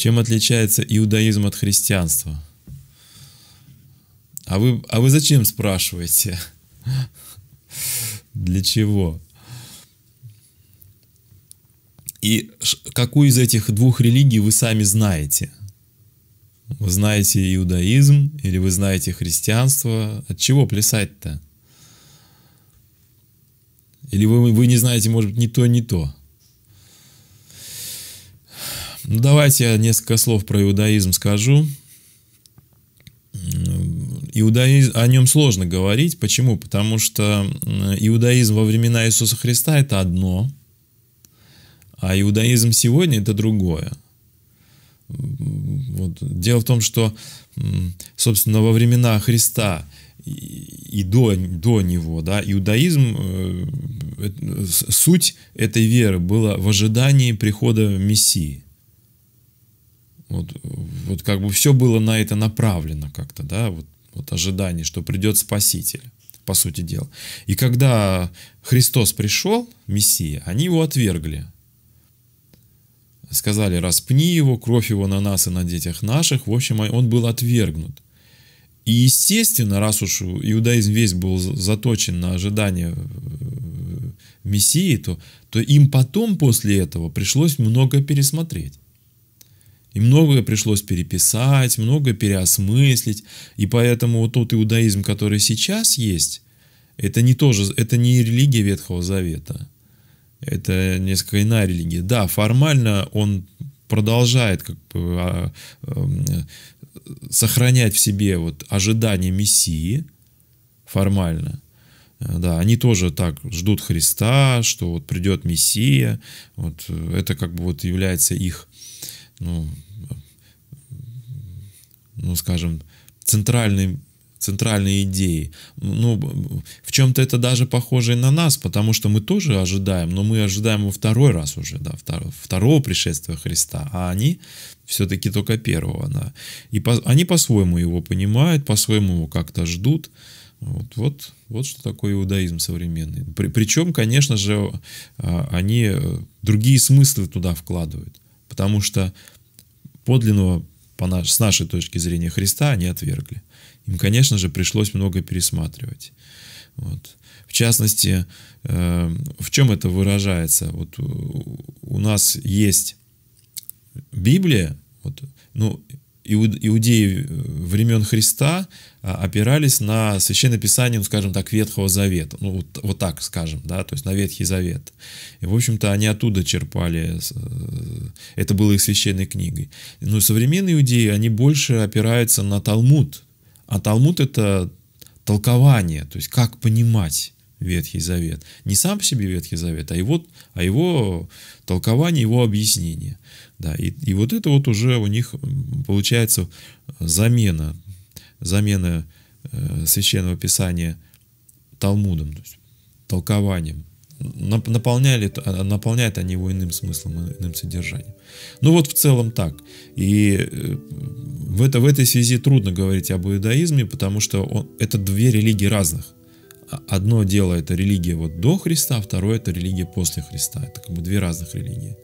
Чем отличается иудаизм от христианства? А вы, а вы зачем спрашиваете? Для чего? И какую из этих двух религий вы сами знаете? Вы знаете иудаизм или вы знаете христианство? От чего плясать-то? Или вы, вы не знаете, может быть, ни то, ни то? Ну Давайте я несколько слов про иудаизм скажу. Иудаизм, о нем сложно говорить. Почему? Потому что иудаизм во времена Иисуса Христа – это одно, а иудаизм сегодня – это другое. Вот. Дело в том, что, собственно, во времена Христа и до, до него, да, иудаизм, э, э, суть этой веры была в ожидании прихода Мессии – вот, вот как бы все было на это направлено как-то, да, вот, вот ожидание, что придет Спаситель, по сути дела. И когда Христос пришел, Мессия, они его отвергли. Сказали, распни его, кровь его на нас и на детях наших. В общем, он был отвергнут. И естественно, раз уж иудаизм весь был заточен на ожидание э, Мессии, то, то им потом после этого пришлось много пересмотреть. И многое пришлось переписать, многое переосмыслить. И поэтому вот тот иудаизм, который сейчас есть, это не, тоже, это не религия Ветхого Завета. Это несколько иная религия. Да, формально он продолжает как бы, а, а, сохранять в себе вот ожидание Мессии формально. Да, они тоже так ждут Христа, что вот придет Мессия. Вот э, это как бы вот является их ну, ну скажем, центральной центральной идеи. Ну, в чем-то это даже похоже и на нас, потому что мы тоже ожидаем, но мы ожидаем его второй раз уже, да, второго, второго пришествия Христа, а они все-таки только первого, да. И по, они по-своему его понимают, по-своему его как-то ждут. Вот, вот, вот что такое иудаизм современный. При, причем, конечно же, а, они другие смыслы туда вкладывают потому что подлинного по наш, с нашей точки зрения Христа они отвергли. Им, конечно же, пришлось много пересматривать. Вот. В частности, э, в чем это выражается? Вот у, у нас есть Библия, вот, ну, иудеи э, времен Христа э, опирались на Священное Писание, ну, скажем так, Ветхого Завета, ну, вот, вот так скажем, да, то есть на Ветхий Завет. И, в общем-то, они оттуда черпали, э, это было их священной книгой. Но современные иудеи, они больше опираются на Талмуд, а Талмуд — это толкование, то есть как понимать. Ветхий Завет. Не сам по себе Ветхий Завет, а его, а его толкование, его объяснение. Да, и, и вот это вот уже у них получается замена, замена э, священного писания Талмудом, то есть толкованием. Наполняли, а, наполняют они его иным смыслом, иным содержанием. Ну вот в целом так. И э, в, это, в этой связи трудно говорить об иудаизме, потому что он, это две религии разных одно дело это религия вот до Христа, второе это религия после Христа. Это как бы две разных религии.